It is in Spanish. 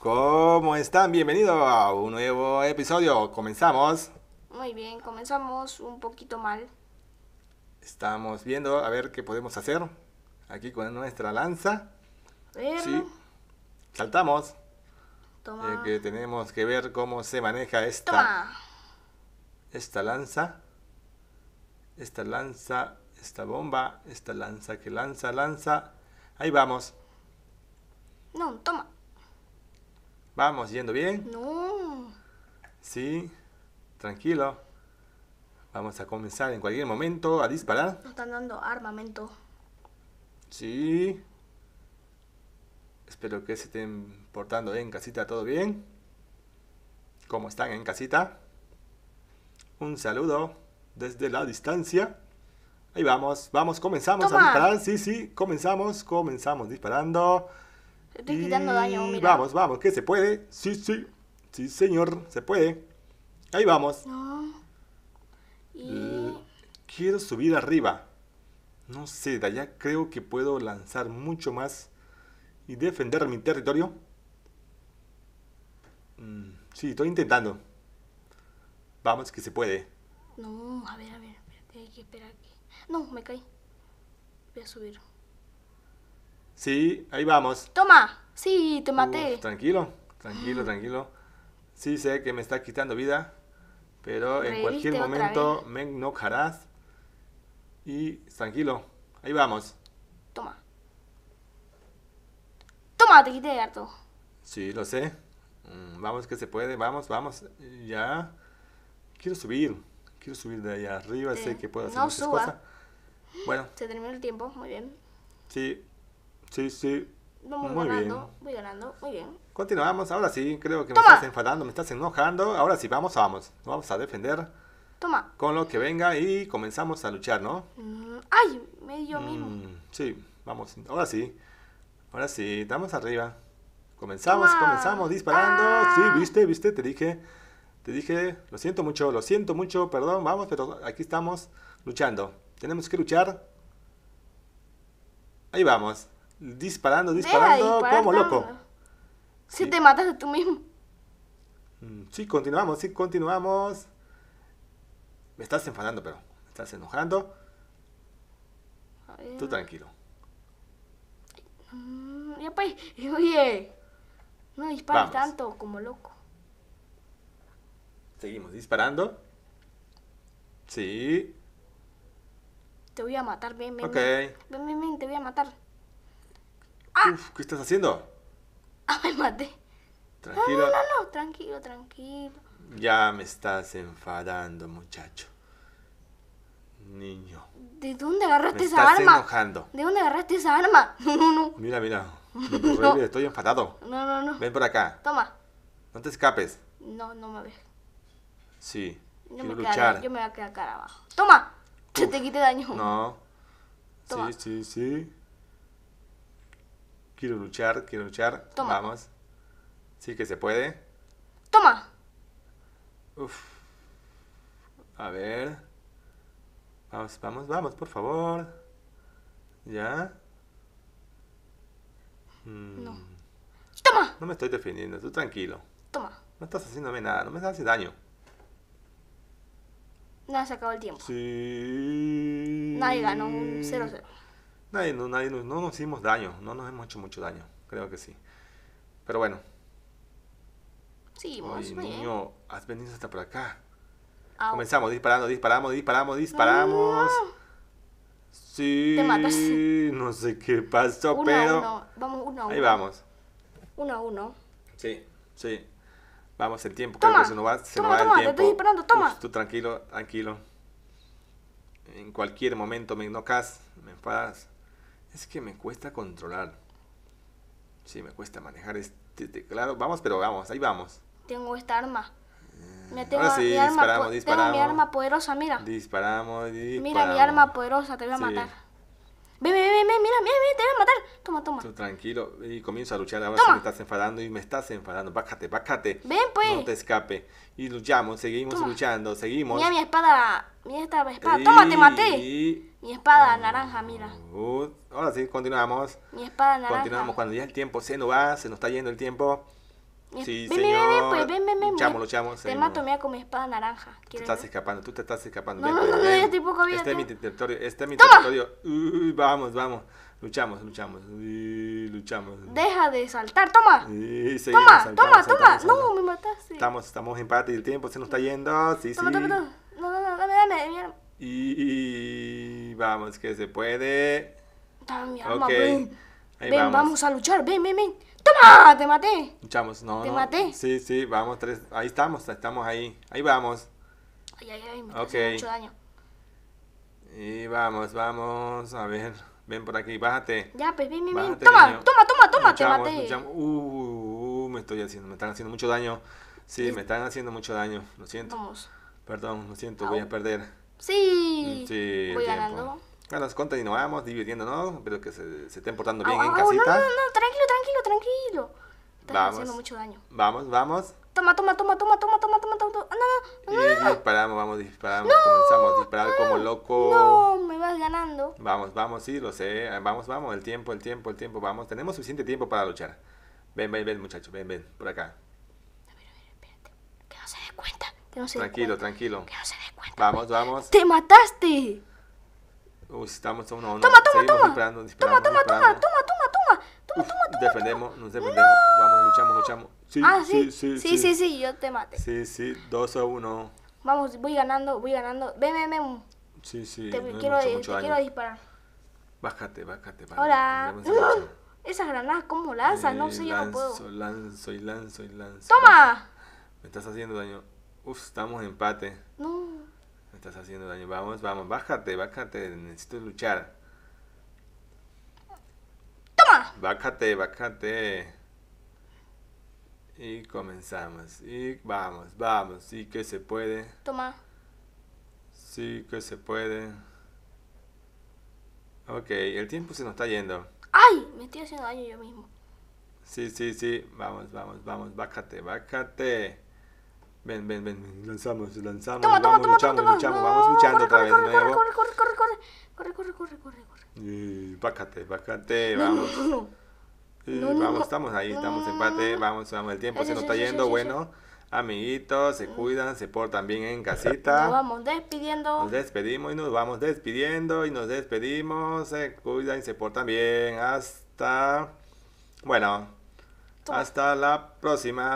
¿Cómo están? Bienvenidos a un nuevo episodio. Comenzamos. Muy bien, comenzamos un poquito mal. Estamos viendo a ver qué podemos hacer aquí con nuestra lanza. A Sí. Saltamos. Toma. Eh, que tenemos que ver cómo se maneja esta. Toma. Esta lanza. Esta lanza. Esta bomba. Esta lanza que lanza, lanza. Ahí vamos. Vamos, yendo bien. No. Sí, tranquilo. Vamos a comenzar en cualquier momento a disparar. Nos están dando armamento. Sí. Espero que se estén portando en casita todo bien. ¿Cómo están en casita? Un saludo desde la distancia. Ahí vamos, vamos, comenzamos a disparar. Sí, sí, comenzamos, comenzamos disparando. Estoy quitando daño, mira. Vamos, vamos, que se puede. Sí, sí. Sí, señor, se puede. Ahí vamos. No. Ah. Y... Quiero subir arriba. No sé, de allá creo que puedo lanzar mucho más y defender mi territorio. Mm, sí, estoy intentando. Vamos, que se puede. No, a ver, a ver, espérate, que esperar aquí. No, me caí. Voy a subir. Sí, ahí vamos. Toma, sí, tomate. tranquilo, tranquilo, tranquilo. Sí sé que me está quitando vida, pero en cualquier momento me enojarás. Y tranquilo, ahí vamos. Toma. Toma, te quité harto. Sí, lo sé. Mm, vamos que se puede, vamos, vamos. Ya. Quiero subir. Quiero subir de ahí arriba, sé que puedo hacer cosas. Bueno. Se terminó el tiempo, muy bien. Sí, Sí, sí. muy bien. muy bien. Continuamos, ahora sí, creo que me estás enfadando, me estás enojando. Ahora sí, vamos, vamos. vamos a defender. Toma. Con lo que venga y comenzamos a luchar, ¿no? Mm, ¡Ay! medio dio mm, Sí, vamos, ahora sí. Ahora sí, damos arriba. Comenzamos, comenzamos disparando. Ah. Sí, viste, viste, te dije. Te dije, lo siento mucho, lo siento mucho, perdón, vamos, pero aquí estamos luchando. Tenemos que luchar. Ahí vamos disparando, disparando como loco. Si te te a tú mismo. Mm, sí, continuamos, sí, continuamos. Me estás enfadando, pero. Me estás enojando. tú tranquilo. Mm, ya pues, oye. No dispares tanto como loco. Seguimos disparando. Sí. Te voy a matar, bien ven. Ok. Ven, ven, ven, te voy a matar. ¿qué estás haciendo? Ah, me maté. Tranquilo. No, no, no, tranquilo, tranquilo. Ya me estás enfadando, muchacho. Niño. ¿De dónde agarraste me esa estás enojando. ¿De dónde agarraste esa arma? No, no, no. Mira, mira. Estoy enfadado. No, no, no. Ven por acá. Toma. No te escapes. No, no me ve Sí. Yo quiero me luchar. yo me voy a quedar cara abajo. Toma. Que te quite daño. No. Sí, sí, sí. Quiero luchar, quiero luchar. Toma. Vamos. Sí que se puede. Toma. Uf. A ver. Vamos, vamos, vamos, por favor. ¿Ya? Mm. No. ¡Toma! No me estoy defendiendo, tú tranquilo. Toma. No estás haciéndome nada, no me estás daño. No, se acabó el tiempo. Sí. Nadie ganó un 0-0. Nadie, no, nadie, no nos hicimos daño, no nos hemos hecho mucho daño, creo que sí. Pero bueno. Sí, niño, has venido hasta por acá. Ah, Comenzamos disparando, disparamos, disparamos, disparamos. Sí. Te matas. No sé qué pasó, pero. Vamos uno a uno. Ahí vamos. Uno a uno. Sí, sí. Vamos el tiempo, creo que se nos va, toma, nos el tiempo. estoy disparando, toma. tú tranquilo, tranquilo. En cualquier momento me nocas, me enfadas es que me cuesta controlar. Sí, me cuesta manejar este teclado. Vamos, pero vamos, ahí vamos. Tengo esta arma. Eh, me tengo Ahora sí, mi arma disparamos, disparamos. Tengo mi arma poderosa, mira. Disparamos, disparamos. Mira mi arma poderosa, te voy a matar. Ven, ven, ven, mira, mira, mira, te voy a matar. Toma, toma. Tú tranquilo y comienzo a luchar. Ahora sí me estás enfadando y me estás enfadando. Bájate, bájate. Ven, pues. No te escape. Y luchamos, seguimos luchando, seguimos. Mira mi espada, mira esta espada. Toma, te maté. Mi espada em, naranja, mira. ahora sí, continuamos. Mi espada naranja. Continuamos cuando ya el tiempo se nos va, se nos está yendo el tiempo. Sí, ven, señor. Ven, ven, pues, ven, ven, Te mato, mira, con mi espada naranja. Tú estás escapando, tú te estás escapando. No, no, pues, no, yo estoy poco bien. Este es mi territorio, este es mi territorio. Uy, vamos, vamos. Luchamos, luchamos. luchamos. Deja de saltar, toma. Sí, toma, toma, toma. No, me mataste. Estamos, estamos en parte y el tiempo se nos está yendo. Sí, toma, sí. vamos, que se puede. ven. vamos. a luchar, ven, ven, ven. ¡Toma! ¡Te maté! Luchamos, no. Te maté. Sí, sí, vamos, tres. Ahí estamos, estamos ahí. Ahí vamos. Ay, ay, ay, me okay. mucho daño. Y vamos, vamos. A ver, ven por aquí, bájate. Ya, pues ven, ven, ven. Toma, toma, toma, toma, te maté. Luchamos. Uh, uh, me estoy haciendo, me están haciendo mucho daño. Sí, me están haciendo mucho daño. Lo siento. Vamos. Perdón, lo siento, voy a perder. Sí. Sí. Voy ganando. Bueno, continuamos divirtiéndonos, pero que se, se estén portando bien oh, en ah, oh, casita. No, no, no, tranquilo, tranquilo, tranquilo. Estás haciendo mucho daño. Vamos, vamos. Toma, toma, toma, toma, toma, toma, toma, toma. No, no, no. Y disparamos, vamos, disparamos. No, comenzamos a disparar como loco. No, me vas ganando. Vamos, vamos, sí, lo sé. Ah, vamos, vamos, el tiempo, el tiempo, el tiempo, vamos. Tenemos suficiente tiempo para luchar. Ven, ven, ven, muchachos, ven, ven, por acá. A ver, a ver, espérate. Que no se dé cuenta. Que no se dé cuenta. Tranquilo, tranquilo. Que no se dé Vamos, vamos. ¡Te mataste! Uy, estamos a uno, Toma, toma, toma. toma, toma, toma, toma, toma, toma, toma, Defendemos, nos defendemos. Vamos, luchamos, luchamos. Sí, ah, sí, sí, sí, sí, sí, yo te maté. Sí, sí, Dos a uno Vamos, voy ganando, voy ganando. Ven, ven, ven. Sí, sí, te, quiero, te quiero disparar. Bájate, bájate. bájate. Hola. esas granadas, ¿cómo lanzas? no sé, yo no puedo. Lanzo, lanzo y lanzo y lanzo. ¡Toma! Me estás haciendo daño. Uf, estamos en empate. No estás haciendo daño. Vamos, vamos, bájate, bájate. Necesito luchar. ¡Toma! Bájate, bájate. Y comenzamos. Y vamos, vamos. Sí que se puede. Toma. Sí que se puede. Ok, el tiempo se nos está yendo. ¡Ay! Me estoy haciendo daño yo mismo. Sí, sí, sí. Vamos, vamos, vamos. Bájate, bájate. Ven, ven, ven, lanzamos, lanzamos, toma, vamos, toma, luchamos, toma, luchamos, vamos luchando otra vez. Corre, corre, corre, corre, corre, corre, corre, corre, corre, corre. bájate, bájate, vamos. vamos, estamos ahí, estamos empate, vamos, vamos, el tiempo se nos está yendo, bueno. Amiguitos, se cuidan, se portan bien en casita. Nos vamos despidiendo. Nos despedimos y nos vamos despidiendo y nos despedimos. Se cuidan y se portan bien. Hasta... Bueno, hasta la próxima.